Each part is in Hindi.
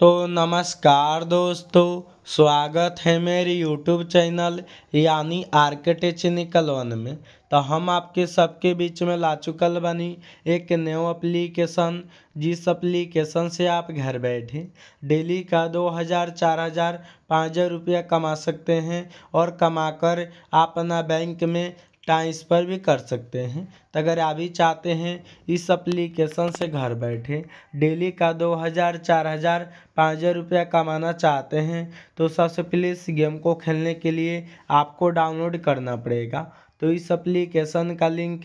तो नमस्कार दोस्तों स्वागत है मेरी यूट्यूब चैनल यानी आर्किटेक्चनिकल वन में तो हम आपके सबके बीच में ला चुकल बनी एक न्यू अप्लीकेशन जिस अप्लीकेशन से आप घर बैठे डेली का दो हज़ार चार हज़ार पाँच हज़ार रुपया कमा सकते हैं और कमाकर आप अपना बैंक में ट्रांसफर भी कर सकते हैं तो अगर आप भी चाहते हैं इस अप्लीकेशन से घर बैठे डेली का दो हज़ार चार हज़ार पाँच हज़ार रुपया कमाना चाहते हैं तो सबसे पहले इस गेम को खेलने के लिए आपको डाउनलोड करना पड़ेगा तो इस अप्लीकेशन का लिंक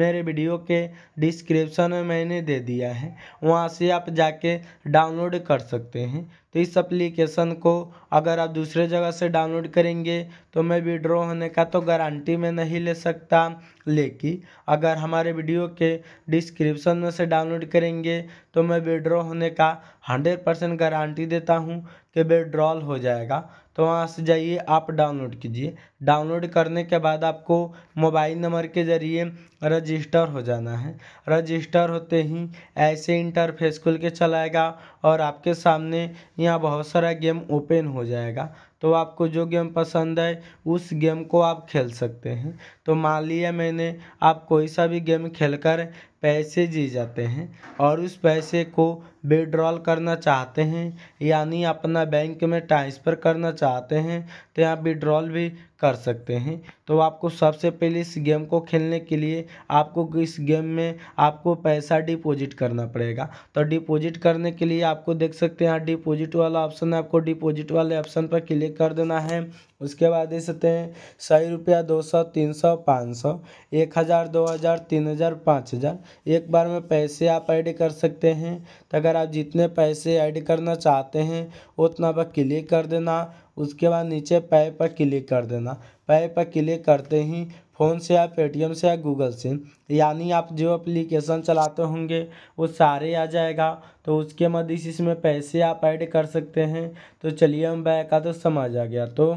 मेरे वीडियो के डिस्क्रिप्शन में मैंने दे दिया है वहाँ से आप जाके डाउनलोड कर सकते हैं तो इस एप्लीकेशन को अगर आप दूसरे जगह से डाउनलोड करेंगे तो मैं विड्रॉ होने का तो गारंटी में नहीं ले सकता लेकिन अगर हमारे वीडियो के डिस्क्रिप्शन में से डाउनलोड करेंगे तो मैं विड्रॉ होने का हंड्रेड परसेंट गारंटी देता हूँ कि विड्रॉल हो जाएगा तो वहाँ से जाइए आप डाउनलोड कीजिए डाउनलोड करने के बाद आपको मोबाइल नंबर के ज़रिए रजिस्टर हो जाना है रजिस्टर होते ही ऐसे इंटरफेस खुल के चलाएगा और आपके सामने यहाँ बहुत सारा गेम ओपन हो जाएगा तो आपको जो गेम पसंद है उस गेम को आप खेल सकते हैं तो मान लिया मैंने आप कोई सा भी गेम खेल कर पैसे जी जाते हैं और उस पैसे को विड्रॉल करना चाहते हैं यानी अपना बैंक में ट्रांसफ़र करना चाहते हैं तो आप विड्रॉल भी कर सकते हैं तो आपको सबसे पहले इस गेम को खेलने के लिए आपको इस गेम में आपको पैसा डिपॉजिट करना पड़ेगा तो डिपॉजिट करने के लिए आपको देख सकते हैं यहाँ डिपॉजिट वाला ऑप्शन है आपको डिपॉजिट वाले ऑप्शन पर क्लिक कर देना है उसके बाद दे सकते हैं सौ रुपया दो सौ तीन सौ पाँच सौ एक हज़ार दो हज़ार तीन हज़ार पाँच हज़ार एक बार में पैसे आप ऐड कर सकते हैं तो अगर आप जितने पैसे ऐड करना चाहते हैं उतना पर क्लिक कर देना उसके बाद नीचे पे पर क्लिक कर देना पे पर क्लिक करते ही फ़ोन से या पेटीएम से या गूगल से यानी आप जो एप्लीकेशन चलाते होंगे वो सारे आ जाएगा तो उसके मद इसमें पैसे आप ऐड कर सकते हैं तो चलिए हम बैक का तो समझ आ गया तो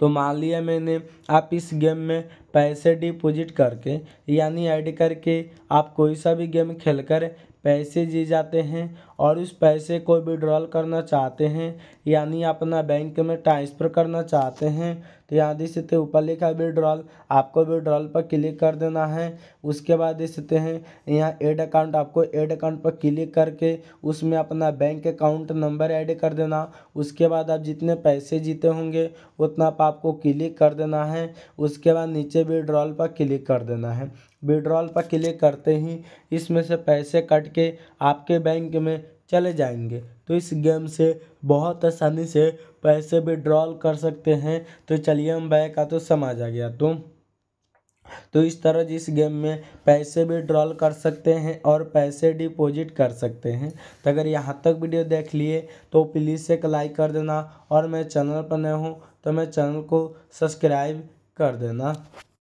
तो मान लिया मैंने आप इस गेम में पैसे डिपोजिट करके यानी ऐड करके आप कोई सा भी गेम खेलकर पैसे जी जाते हैं और उस पैसे को विड्रॉल करना चाहते हैं यानी अपना बैंक में ट्रांसफ़र करना चाहते हैं तो यहाँ देख सकते हैं ऊपर लिखा विड्रॉल आपको विड्रॉल पर क्लिक कर देना है उसके बाद देख सकते हैं यहाँ एड अकाउंट आपको एड अकाउंट पर क्लिक करके उसमें अपना बैंक अकाउंट नंबर ऐड कर देना उसके बाद आप जितने पैसे जीते होंगे उतना आप आपको क्लिक कर देना है उसके बाद नीचे विड्रॉल पर क्लिक कर देना है विड्रॉल पर क्लिक करते ही इसमें से पैसे कट के आपके बैंक में चले जाएंगे तो इस गेम से बहुत आसानी से पैसे विड्रॉल कर सकते हैं तो चलिए हम बैंक का तो समझ आ गया तो तो इस तरह जिस गेम में पैसे भी ड्रॉल कर सकते हैं और पैसे डिपॉजिट कर सकते हैं तो अगर यहाँ तक वीडियो देख लिए तो प्लीज़ एक लाइक कर देना और मैं चैनल पर नए हूँ तो मैं चैनल को सब्सक्राइब कर देना